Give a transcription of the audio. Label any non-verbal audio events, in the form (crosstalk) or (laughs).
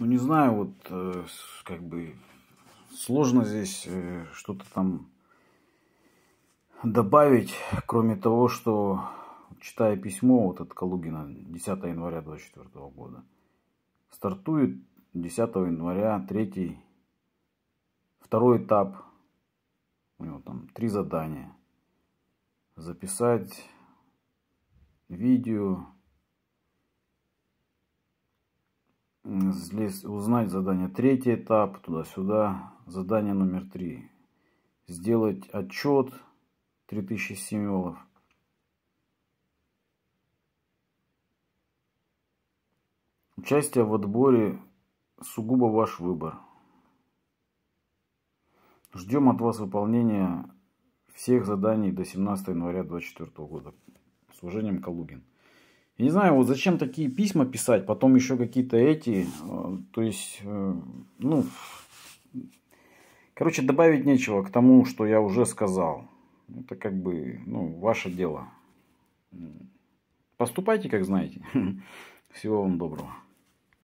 Ну, не знаю, вот э, как бы сложно здесь э, что-то там добавить, кроме того, что читая письмо вот от Калугина 10 января 2024 года, стартует 10 января третий, второй этап, у него там три задания, записать видео, узнать задание третий этап, туда-сюда. Задание номер три. Сделать отчет 3000 символов. Участие в отборе сугубо ваш выбор. Ждем от вас выполнения всех заданий до 17 января 2024 года. С уважением, Калугин. Я не знаю, вот зачем такие письма писать, потом еще какие-то эти, э, то есть, э, ну, короче, добавить нечего к тому, что я уже сказал. Это как бы, ну, ваше дело. Поступайте, как знаете. (laughs) Всего вам доброго.